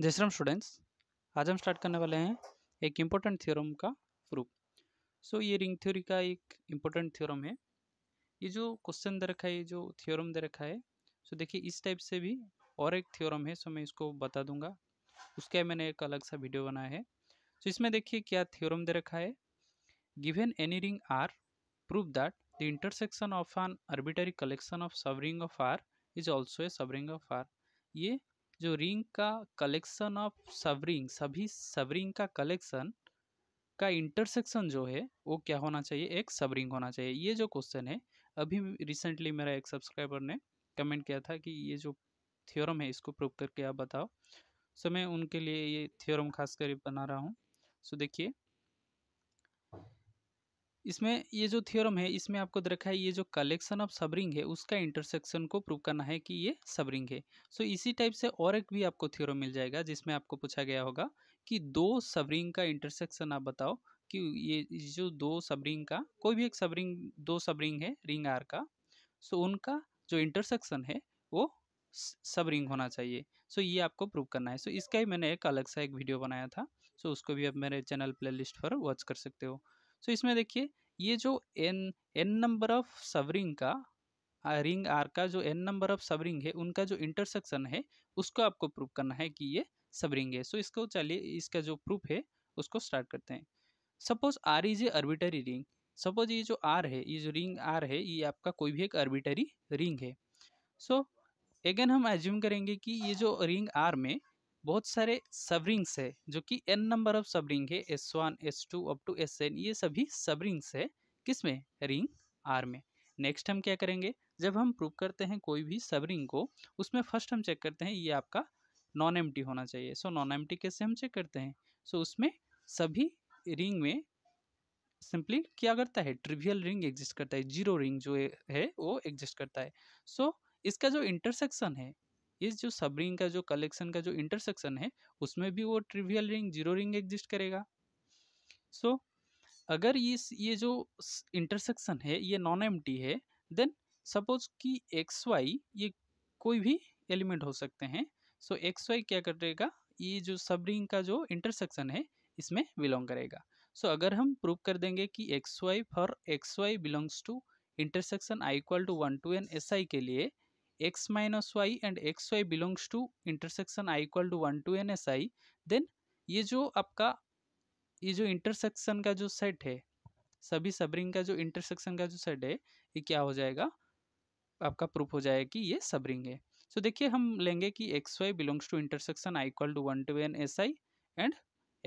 जयश्रम students आज हम start करने वाले हैं एक इम्पोर्टेंट थ्योरम का प्रूफ सो so, ये रिंग थ्योरी का एक इम्पोर्टेंट थ्योरम है ये जो क्वेश्चन दे रखा है ये जो थ्योरम दे रखा है सो so, देखिए इस टाइप से भी और एक थ्योरम है सो so मैं इसको बता दूंगा उसके मैंने एक अलग सा वीडियो बनाया है सो so, इसमें देखिए क्या थ्योरम दे रखा है given any ring R prove that the intersection of an arbitrary collection of subring of R is also a subring of R ये जो रिंग का कलेक्शन ऑफ सब रिंग सभी सब रिंग का कलेक्शन का इंटरसेक्शन जो है वो क्या होना चाहिए एक सब रिंग होना चाहिए ये जो क्वेश्चन है अभी रिसेंटली मेरा एक सब्सक्राइबर ने कमेंट किया था कि ये जो थ्योरम है इसको प्रूव करके आप बताओ सो मैं उनके लिए ये थ्योरम खास कर बना रहा हूँ सो देखिए इसमें ये जो थ्योरम है इसमें आपको दे रखा है ये जो कलेक्शन ऑफ सबरिंग है उसका इंटरसेक्शन को प्रूव करना है कि ये सबरिंग है सो so, इसी टाइप से और एक भी आपको थ्योरम मिल जाएगा जिसमें आपको पूछा गया होगा कि दो सबरिंग का इंटरसेक्शन आप बताओ कि ये जो दो सबरिंग का कोई भी एक सबरिंग दो सबरिंग है रिंग आर का सो so, उनका जो इंटरसेक्शन है वो सबरिंग होना चाहिए सो so, ये आपको प्रूव करना है सो so, इसका ही मैंने एक अलग सा एक वीडियो बनाया था सो so, उसको भी आप मेरे चैनल लिस्ट पर वॉच कर सकते हो सो तो इसमें देखिए ये जो n n number of subring का रिंग आर का जो एन नंबर ऑफ सबरिंग है उनका जो इंटरसेक्शन है उसको आपको प्रूफ करना है कि ये सबरिंग है सो इसको चलिए इसका जो प्रूफ है उसको स्टार्ट करते हैं suppose R is a arbitrary ring suppose ये जो आर है ये जो रिंग आर है ये आपका कोई भी एक अर्बिटरी रिंग है सो so, अगेन हम एज्यूम करेंगे कि ये जो रिंग आर में बहुत सारे सबरिंग्स है जो कि एन नंबर ऑफ सबरिंग है S one S two up to S n ये सभी सबरिंग्स है किस में रिंग आर में नेक्स्ट हम क्या करेंगे जब हम प्रूव करते हैं कोई भी सबरिंग को उसमें फर्स्ट हम चेक करते हैं ये आपका नॉन एम होना चाहिए सो नॉन एम कैसे हम चेक करते हैं सो so, उसमें सभी रिंग में सिंपली क्या करता है ट्रिवियल रिंग एग्जिस्ट करता है जीरो रिंग जो है वो एग्जिस्ट करता है सो so, इसका जो इंटरसेक्शन है इस जो सब रिंग का जो कलेक्शन का जो इंटरसेक्शन है उसमें भी वो trivial ring zero ring exist करेगा सो so, अगर ये ये जो इंटरसेक्शन है ये नॉन एम है देन सपोज कि एक्स वाई ये कोई भी एलिमेंट हो सकते हैं सो एक्स वाई क्या करेगा ये जो सब रिंग का जो इंटरसेक्शन है इसमें बिलोंग करेगा सो so, अगर हम प्रूव कर देंगे कि x y for x y belongs to intersection i equal to one to n S i के लिए x minus y and x y belongs to intersection i equal to one to n s i then ये जो आपका ये जो intersection का जो set है सभी सबरिंग का जो इंटरसेक्शन का जो सेट है ये क्या हो जाएगा आपका प्रूफ हो जाएगा कि ये सबरिंग है सो so, देखिए हम लेंगे कि x y belongs to intersection i equal to one to n S i and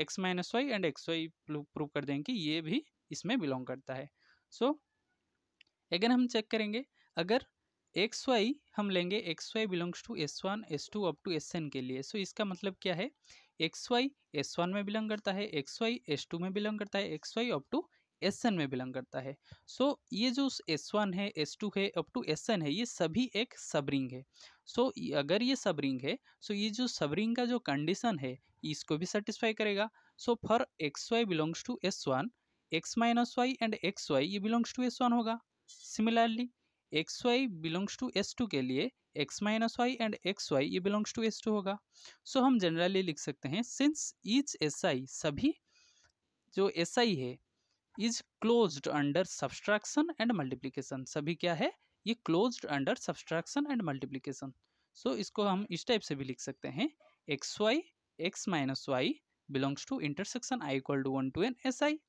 x minus y and x y prove कर देंगे कि ये भी इसमें बिलोंग करता है सो so, अगेन हम चेक करेंगे अगर एक्स वाई हम लेंगे x y belongs to S one S two up to S n के लिए सो so, इसका मतलब क्या है एक्स वाई एस वन में बिलोंग करता है एक्स वाई एस टू में बिलोंग करता है x y up to S n में बिलोंग करता है सो so, ये जो एस वन है एस टू है अप टू एस एन है ये सभी एक सब रिंग है सो so, अगर ये सब रिंग है सो so ये जो सब रिंग का जो कंडीशन है इसको भी सेटिस्फाई करेगा so for x y belongs to S one x minus y and x y ये बिलोंग्स टू एस वन होगा similarly x y belongs to s two के लिए x minus y and x y ये belongs to s two होगा so so, हम generally लिख सकते हैं सिंस ईच एस आई सभी जो एस आई है is closed under subtraction and multiplication सभी क्या है ये closed under subtraction and multiplication so इसको हम इस टाइप से भी लिख सकते हैं x y x minus y belongs to intersection i equal to one to n S i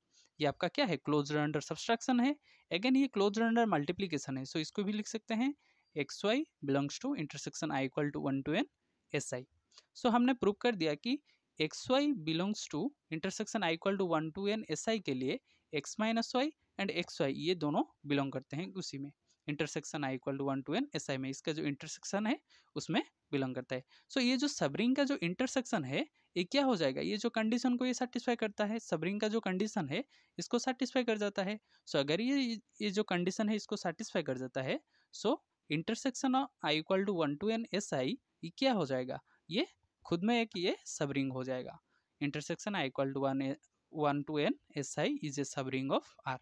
ये आपका क्या है क्लोज अंडर सब्सट्रैक्शन है अगेन ये क्लोज अंडर मल्टीप्लीकेशन है सो so, इसको भी लिख सकते हैं x y belongs to intersection i equal to one to n S i so हमने प्रूव कर दिया कि x y belongs to intersection i equal to one to n S i के लिए x minus y and x y ये दोनों belong करते हैं उसी में intersection i equal to one to n S i में इसका जो इंटरसेक्शन है उसमें बिलोंग करता है सो so, ये जो सबरिंग का जो इंटरसेक्शन है ये क्या हो जाएगा ये जो कंडीशन को ये सेटिस्फाई करता है सबरिंग का जो कंडीशन है इसको सेटिस्फाई कर जाता है सो so, अगर ये ये जो कंडीशन है इसको सेटिस्फाई कर जाता है so intersection i equal to one to n S i ये क्या हो जाएगा ये खुद में एक ये सबरिंग हो जाएगा intersection i equal to one 1 to n si is a subring of R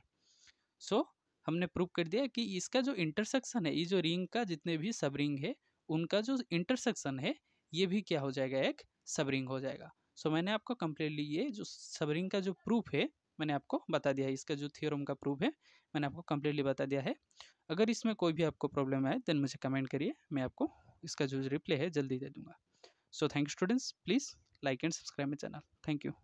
so हमने प्रूव कर दिया कि इसका जो इंटरसेक्शन है ये जो रिंग का जितने भी सब रिंग है उनका जो इंटरसेक्शन है ये भी क्या हो जाएगा एक सब रिंग हो जाएगा सो so, मैंने आपको कम्प्लीटली ये जो सब रिंग का जो प्रूफ है मैंने आपको बता दिया है इसका जो थियोरम का प्रूफ है मैंने आपको कम्प्लीटली बता दिया है अगर इसमें कोई भी आपको प्रॉब्लम आए देन मुझे कमेंट करिए मैं आपको इसका जो रिप्ले है जल्दी दे दूंगा so thank you students please like and subscribe my channel thank you